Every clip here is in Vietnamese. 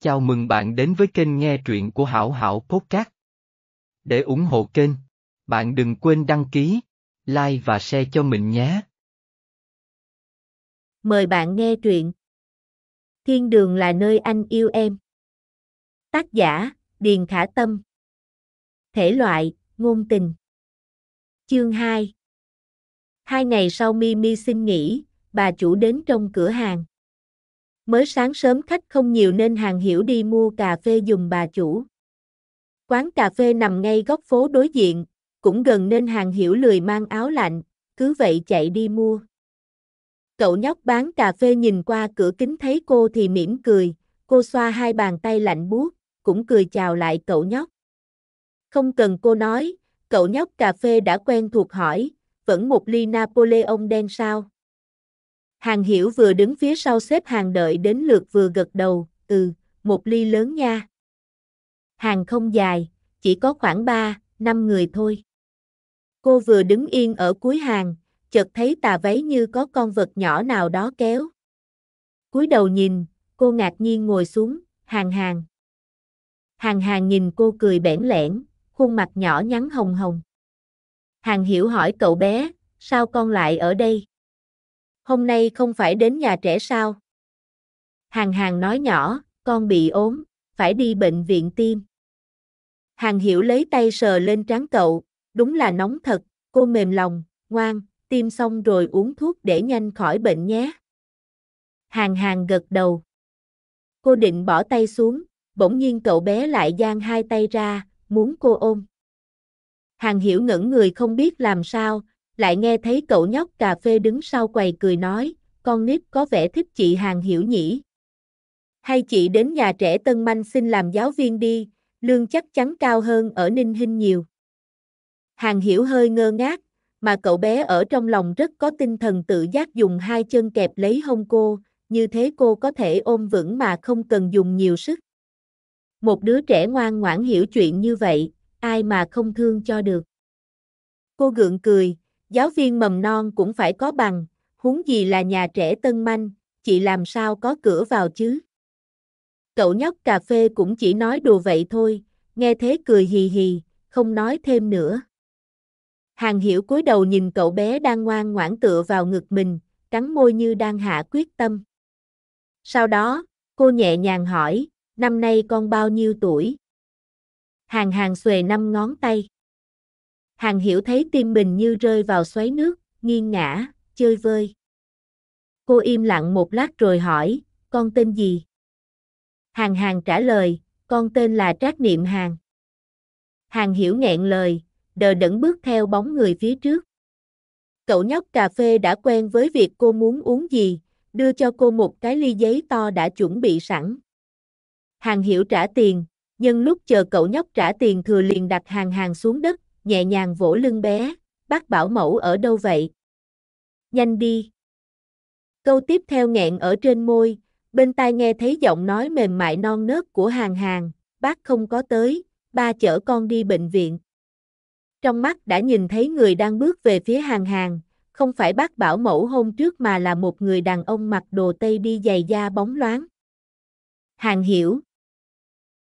Chào mừng bạn đến với kênh nghe truyện của Hảo Hảo Podcast. Để ủng hộ kênh, bạn đừng quên đăng ký, like và share cho mình nhé. Mời bạn nghe truyện Thiên đường là nơi anh yêu em. Tác giả, Điền Khả Tâm. Thể loại, ngôn tình. Chương 2 Hai ngày sau Mimi xin nghỉ, bà chủ đến trong cửa hàng mới sáng sớm khách không nhiều nên hàng hiểu đi mua cà phê dùng bà chủ. Quán cà phê nằm ngay góc phố đối diện, cũng gần nên hàng hiểu lười mang áo lạnh, cứ vậy chạy đi mua. Cậu nhóc bán cà phê nhìn qua cửa kính thấy cô thì mỉm cười, cô xoa hai bàn tay lạnh buốt, cũng cười chào lại cậu nhóc. Không cần cô nói, cậu nhóc cà phê đã quen thuộc hỏi, vẫn một ly Napoleon đen sao? Hàng hiểu vừa đứng phía sau xếp hàng đợi đến lượt vừa gật đầu, ừ, một ly lớn nha. Hàng không dài, chỉ có khoảng 3, 5 người thôi. Cô vừa đứng yên ở cuối hàng, chợt thấy tà váy như có con vật nhỏ nào đó kéo. Cúi đầu nhìn, cô ngạc nhiên ngồi xuống, hàng hàng. Hàng hàng nhìn cô cười bẽn lẽn, khuôn mặt nhỏ nhắn hồng hồng. Hàng hiểu hỏi cậu bé, sao con lại ở đây? hôm nay không phải đến nhà trẻ sao? Hàng hàng nói nhỏ, con bị ốm, phải đi bệnh viện tim. Hàng hiểu lấy tay sờ lên trán cậu, đúng là nóng thật, cô mềm lòng, ngoan, tiêm xong rồi uống thuốc để nhanh khỏi bệnh nhé. Hàng hàng gật đầu. Cô định bỏ tay xuống, bỗng nhiên cậu bé lại giang hai tay ra, muốn cô ôm. Hàng hiểu ngẩn người không biết làm sao, lại nghe thấy cậu nhóc cà phê đứng sau quầy cười nói, con nít có vẻ thích chị hàng hiểu nhỉ. Hay chị đến nhà trẻ Tân Manh xin làm giáo viên đi, lương chắc chắn cao hơn ở Ninh Hinh nhiều. Hàng hiểu hơi ngơ ngác, mà cậu bé ở trong lòng rất có tinh thần tự giác dùng hai chân kẹp lấy hông cô, như thế cô có thể ôm vững mà không cần dùng nhiều sức. Một đứa trẻ ngoan ngoãn hiểu chuyện như vậy, ai mà không thương cho được. Cô gượng cười, Giáo viên mầm non cũng phải có bằng, huống gì là nhà trẻ tân manh, chị làm sao có cửa vào chứ? Cậu nhóc cà phê cũng chỉ nói đùa vậy thôi, nghe thế cười hì hì, không nói thêm nữa. Hàng hiểu cúi đầu nhìn cậu bé đang ngoan ngoãn tựa vào ngực mình, cắn môi như đang hạ quyết tâm. Sau đó, cô nhẹ nhàng hỏi, năm nay con bao nhiêu tuổi? Hàng hàng xuề năm ngón tay. Hàng hiểu thấy tim mình như rơi vào xoáy nước, nghiêng ngã, chơi vơi. Cô im lặng một lát rồi hỏi, con tên gì? Hàng hàng trả lời, con tên là Trác Niệm Hàng. Hàng hiểu nghẹn lời, đờ đẫn bước theo bóng người phía trước. Cậu nhóc cà phê đã quen với việc cô muốn uống gì, đưa cho cô một cái ly giấy to đã chuẩn bị sẵn. Hàng hiểu trả tiền, nhưng lúc chờ cậu nhóc trả tiền thừa liền đặt hàng hàng xuống đất, nhẹ nhàng vỗ lưng bé, bác bảo mẫu ở đâu vậy? Nhanh đi. Câu tiếp theo nghẹn ở trên môi, bên tai nghe thấy giọng nói mềm mại non nớt của hàng hàng, bác không có tới, ba chở con đi bệnh viện. Trong mắt đã nhìn thấy người đang bước về phía hàng hàng, không phải bác bảo mẫu hôm trước mà là một người đàn ông mặc đồ tây đi giày da bóng loáng. Hàng hiểu.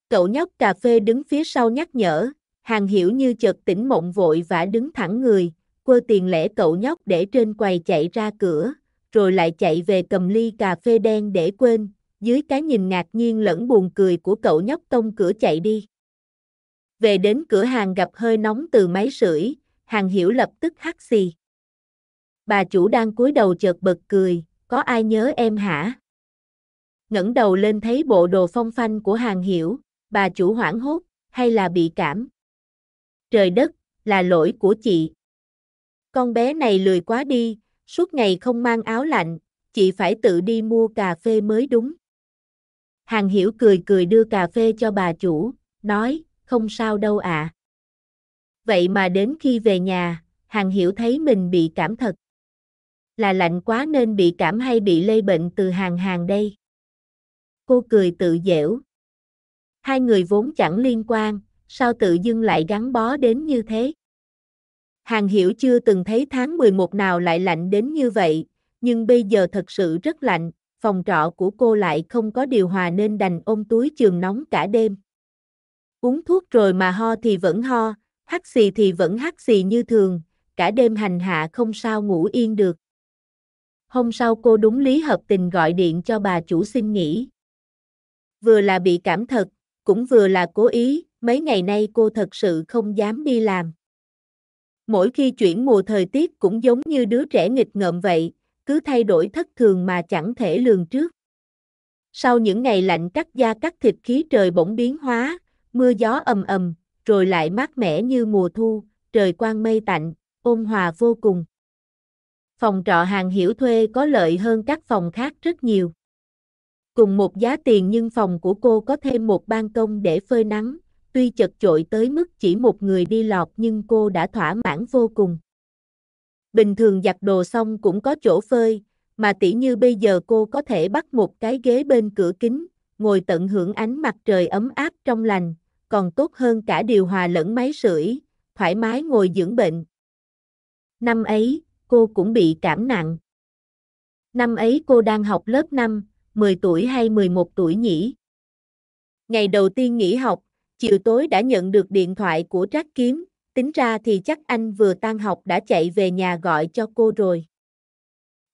Cậu nhóc cà phê đứng phía sau nhắc nhở, Hàng hiểu như chợt tỉnh mộng vội vã đứng thẳng người, quơ tiền lẻ cậu nhóc để trên quầy chạy ra cửa, rồi lại chạy về cầm ly cà phê đen để quên, dưới cái nhìn ngạc nhiên lẫn buồn cười của cậu nhóc tông cửa chạy đi. Về đến cửa hàng gặp hơi nóng từ máy sưởi, hàng hiểu lập tức hắt xì. Bà chủ đang cúi đầu chợt bật cười, có ai nhớ em hả? ngẩng đầu lên thấy bộ đồ phong phanh của hàng hiểu, bà chủ hoảng hốt, hay là bị cảm? trời đất, là lỗi của chị. Con bé này lười quá đi, suốt ngày không mang áo lạnh, chị phải tự đi mua cà phê mới đúng. Hàng Hiểu cười cười đưa cà phê cho bà chủ, nói, không sao đâu ạ. À. Vậy mà đến khi về nhà, Hàng Hiểu thấy mình bị cảm thật. Là lạnh quá nên bị cảm hay bị lây bệnh từ hàng hàng đây. Cô cười tự dễu. Hai người vốn chẳng liên quan, sao tự dưng lại gắn bó đến như thế? Hàng hiểu chưa từng thấy tháng 11 nào lại lạnh đến như vậy, nhưng bây giờ thật sự rất lạnh, phòng trọ của cô lại không có điều hòa nên đành ôm túi trường nóng cả đêm. Uống thuốc rồi mà ho thì vẫn ho, hắt xì thì vẫn hắt xì như thường, cả đêm hành hạ không sao ngủ yên được. Hôm sau cô đúng lý hợp tình gọi điện cho bà chủ xin nghỉ. Vừa là bị cảm thật, cũng vừa là cố ý, mấy ngày nay cô thật sự không dám đi làm. Mỗi khi chuyển mùa thời tiết cũng giống như đứa trẻ nghịch ngợm vậy, cứ thay đổi thất thường mà chẳng thể lường trước. Sau những ngày lạnh cắt da cắt thịt khí trời bỗng biến hóa, mưa gió ầm ầm, rồi lại mát mẻ như mùa thu, trời quang mây tạnh, ôn hòa vô cùng. Phòng trọ hàng hiểu thuê có lợi hơn các phòng khác rất nhiều. Cùng một giá tiền nhưng phòng của cô có thêm một ban công để phơi nắng, tuy chật chội tới mức chỉ một người đi lọt nhưng cô đã thỏa mãn vô cùng. Bình thường giặt đồ xong cũng có chỗ phơi, mà tỉ như bây giờ cô có thể bắt một cái ghế bên cửa kính, ngồi tận hưởng ánh mặt trời ấm áp trong lành, còn tốt hơn cả điều hòa lẫn máy sưởi, thoải mái ngồi dưỡng bệnh. Năm ấy, cô cũng bị cảm nặng. Năm ấy cô đang học lớp 5, 10 tuổi hay 11 tuổi nhỉ? Ngày đầu tiên nghỉ học, chiều tối đã nhận được điện thoại của Trác Kiếm, tính ra thì chắc anh vừa tan học đã chạy về nhà gọi cho cô rồi.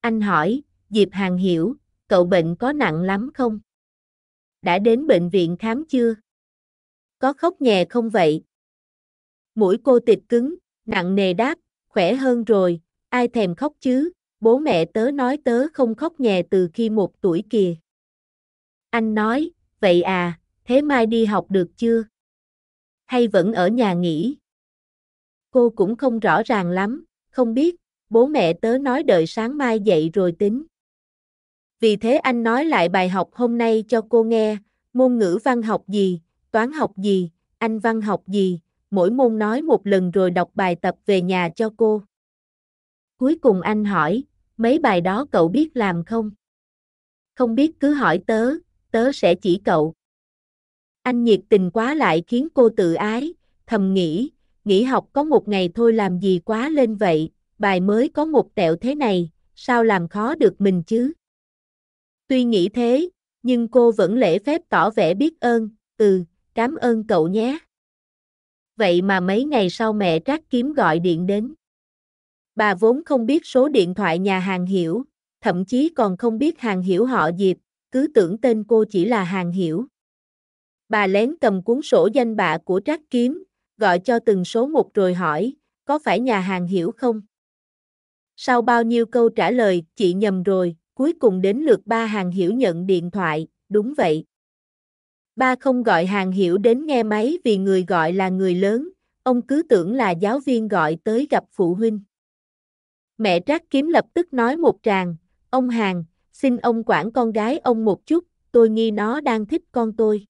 Anh hỏi, Diệp Hàng hiểu, cậu bệnh có nặng lắm không? Đã đến bệnh viện khám chưa? Có khóc nhè không vậy? Mũi cô tịt cứng, nặng nề đáp, khỏe hơn rồi, ai thèm khóc chứ, bố mẹ tớ nói tớ không khóc nhè từ khi một tuổi kìa. Anh nói, vậy à, thế mai đi học được chưa? hay vẫn ở nhà nghỉ. Cô cũng không rõ ràng lắm, không biết, bố mẹ tớ nói đợi sáng mai dậy rồi tính. Vì thế anh nói lại bài học hôm nay cho cô nghe, môn ngữ văn học gì, toán học gì, anh văn học gì, mỗi môn nói một lần rồi đọc bài tập về nhà cho cô. Cuối cùng anh hỏi, mấy bài đó cậu biết làm không? Không biết cứ hỏi tớ, tớ sẽ chỉ cậu. Anh nhiệt tình quá lại khiến cô tự ái, thầm nghĩ, nghỉ học có một ngày thôi làm gì quá lên vậy, bài mới có một tẹo thế này, sao làm khó được mình chứ? Tuy nghĩ thế, nhưng cô vẫn lễ phép tỏ vẻ biết ơn, ừ, cảm ơn cậu nhé. Vậy mà mấy ngày sau mẹ Trác Kiếm gọi điện đến. Bà vốn không biết số điện thoại nhà hàng hiểu, thậm chí còn không biết hàng hiểu họ Diệp, cứ tưởng tên cô chỉ là hàng hiểu. Bà lén cầm cuốn sổ danh bạ của Trác Kiếm, gọi cho từng số một rồi hỏi, có phải nhà hàng hiểu không? Sau bao nhiêu câu trả lời, chị nhầm rồi, cuối cùng đến lượt ba hàng hiểu nhận điện thoại, đúng vậy. Ba không gọi hàng hiểu đến nghe máy vì người gọi là người lớn, ông cứ tưởng là giáo viên gọi tới gặp phụ huynh. Mẹ Trác Kiếm lập tức nói một tràng, ông Hàng, xin ông quản con gái ông một chút, tôi nghi nó đang thích con tôi.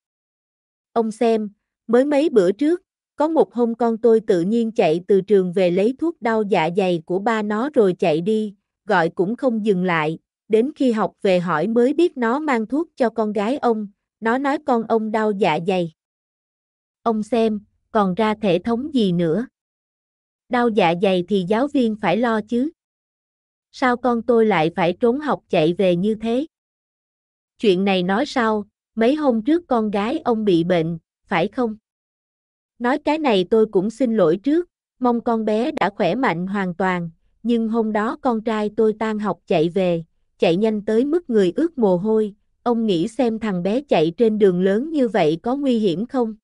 Ông xem, mới mấy bữa trước, có một hôm con tôi tự nhiên chạy từ trường về lấy thuốc đau dạ dày của ba nó rồi chạy đi, gọi cũng không dừng lại, đến khi học về hỏi mới biết nó mang thuốc cho con gái ông, nó nói con ông đau dạ dày. Ông xem, còn ra thể thống gì nữa? Đau dạ dày thì giáo viên phải lo chứ. Sao con tôi lại phải trốn học chạy về như thế? Chuyện này nói sau, mấy hôm trước con gái ông bị bệnh, phải không? Nói cái này tôi cũng xin lỗi trước, mong con bé đã khỏe mạnh hoàn toàn, nhưng hôm đó con trai tôi tan học chạy về, chạy nhanh tới mức người ướt mồ hôi, ông nghĩ xem thằng bé chạy trên đường lớn như vậy có nguy hiểm không?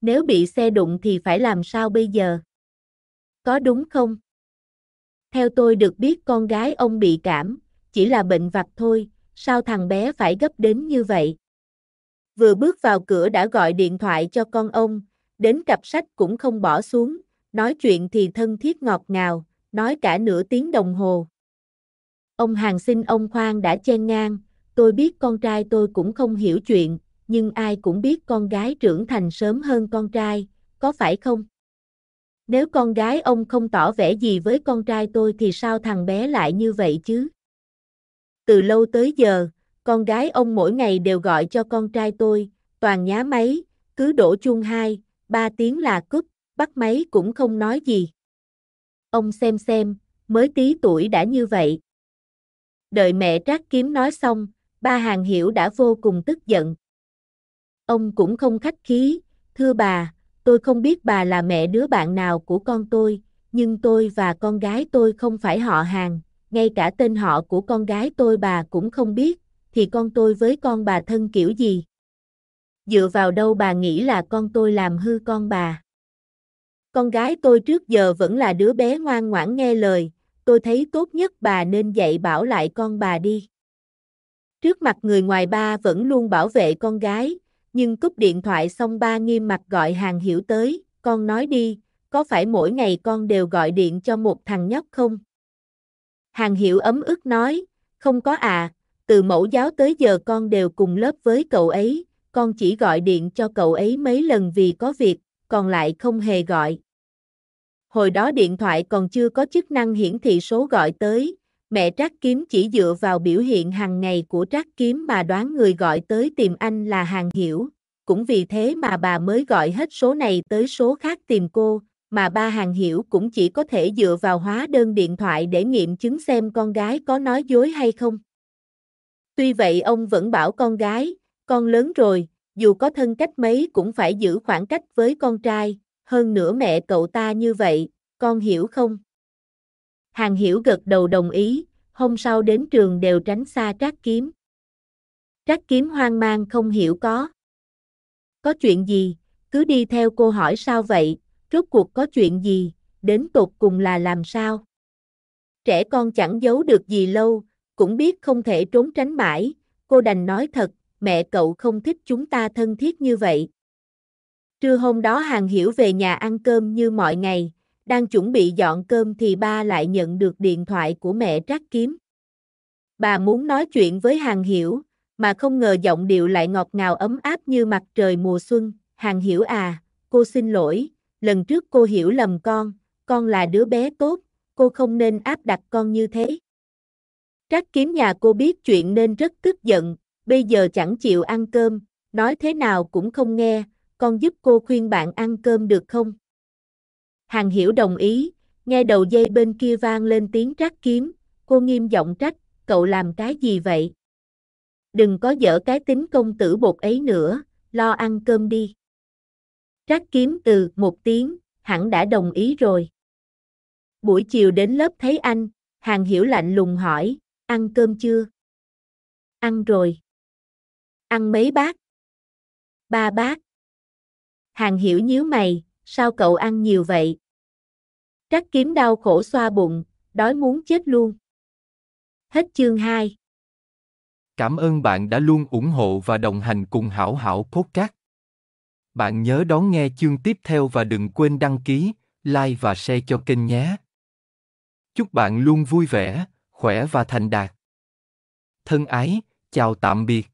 Nếu bị xe đụng thì phải làm sao bây giờ? Có đúng không? Theo tôi được biết con gái ông bị cảm, chỉ là bệnh vặt thôi, sao thằng bé phải gấp đến như vậy? vừa bước vào cửa đã gọi điện thoại cho con ông, đến cặp sách cũng không bỏ xuống, nói chuyện thì thân thiết ngọt ngào, nói cả nửa tiếng đồng hồ. Ông hàng xin ông Khoan đã chen ngang, tôi biết con trai tôi cũng không hiểu chuyện, nhưng ai cũng biết con gái trưởng thành sớm hơn con trai, có phải không? Nếu con gái ông không tỏ vẻ gì với con trai tôi thì sao thằng bé lại như vậy chứ? Từ lâu tới giờ, con gái ông mỗi ngày đều gọi cho con trai tôi, toàn nhá máy, cứ đổ chung hai, ba tiếng là cúp, bắt máy cũng không nói gì. Ông xem xem, mới tí tuổi đã như vậy. Đợi mẹ trác kiếm nói xong, ba hàng hiểu đã vô cùng tức giận. Ông cũng không khách khí, thưa bà, tôi không biết bà là mẹ đứa bạn nào của con tôi, nhưng tôi và con gái tôi không phải họ hàng, ngay cả tên họ của con gái tôi bà cũng không biết, thì con tôi với con bà thân kiểu gì? Dựa vào đâu bà nghĩ là con tôi làm hư con bà? Con gái tôi trước giờ vẫn là đứa bé ngoan ngoãn nghe lời, tôi thấy tốt nhất bà nên dạy bảo lại con bà đi. Trước mặt người ngoài ba vẫn luôn bảo vệ con gái, nhưng cúp điện thoại xong ba nghiêm mặt gọi hàng hiểu tới, con nói đi, có phải mỗi ngày con đều gọi điện cho một thằng nhóc không? Hàng Hiểu ấm ức nói, không có à, từ mẫu giáo tới giờ con đều cùng lớp với cậu ấy, con chỉ gọi điện cho cậu ấy mấy lần vì có việc, còn lại không hề gọi. Hồi đó điện thoại còn chưa có chức năng hiển thị số gọi tới, mẹ Trác Kiếm chỉ dựa vào biểu hiện hàng ngày của Trác Kiếm mà đoán người gọi tới tìm anh là Hàng Hiểu, cũng vì thế mà bà mới gọi hết số này tới số khác tìm cô, mà ba Hàng Hiểu cũng chỉ có thể dựa vào hóa đơn điện thoại để nghiệm chứng xem con gái có nói dối hay không. Tuy vậy ông vẫn bảo con gái, con lớn rồi, dù có thân cách mấy cũng phải giữ khoảng cách với con trai, hơn nữa mẹ cậu ta như vậy, con hiểu không? Hàng hiểu gật đầu đồng ý, hôm sau đến trường đều tránh xa trác kiếm. Trác kiếm hoang mang không hiểu có. Có chuyện gì, cứ đi theo cô hỏi sao vậy, rốt cuộc có chuyện gì, đến tột cùng là làm sao? Trẻ con chẳng giấu được gì lâu, cũng biết không thể trốn tránh mãi, cô đành nói thật, mẹ cậu không thích chúng ta thân thiết như vậy. Trưa hôm đó Hàng Hiểu về nhà ăn cơm như mọi ngày, đang chuẩn bị dọn cơm thì ba lại nhận được điện thoại của mẹ Trác Kiếm. Bà muốn nói chuyện với Hàng Hiểu, mà không ngờ giọng điệu lại ngọt ngào ấm áp như mặt trời mùa xuân. Hàng Hiểu à, cô xin lỗi, lần trước cô hiểu lầm con, con là đứa bé tốt, cô không nên áp đặt con như thế. Trác kiếm nhà cô biết chuyện nên rất tức giận, bây giờ chẳng chịu ăn cơm, nói thế nào cũng không nghe, con giúp cô khuyên bạn ăn cơm được không? Hàng hiểu đồng ý, nghe đầu dây bên kia vang lên tiếng trác kiếm, cô nghiêm giọng trách, cậu làm cái gì vậy? Đừng có dở cái tính công tử bột ấy nữa, lo ăn cơm đi. Trác kiếm từ một tiếng, hẳn đã đồng ý rồi. Buổi chiều đến lớp thấy anh, hàng hiểu lạnh lùng hỏi, Ăn cơm chưa? Ăn rồi. Ăn mấy bát? Ba bát. Hàng hiểu nhíu mày, sao cậu ăn nhiều vậy? Trắc kiếm đau khổ xoa bụng, đói muốn chết luôn. Hết chương 2. Cảm ơn bạn đã luôn ủng hộ và đồng hành cùng Hảo Hảo Podcast. Bạn nhớ đón nghe chương tiếp theo và đừng quên đăng ký, like và share cho kênh nhé. Chúc bạn luôn vui vẻ khỏe và thành đạt. Thân ái, chào tạm biệt.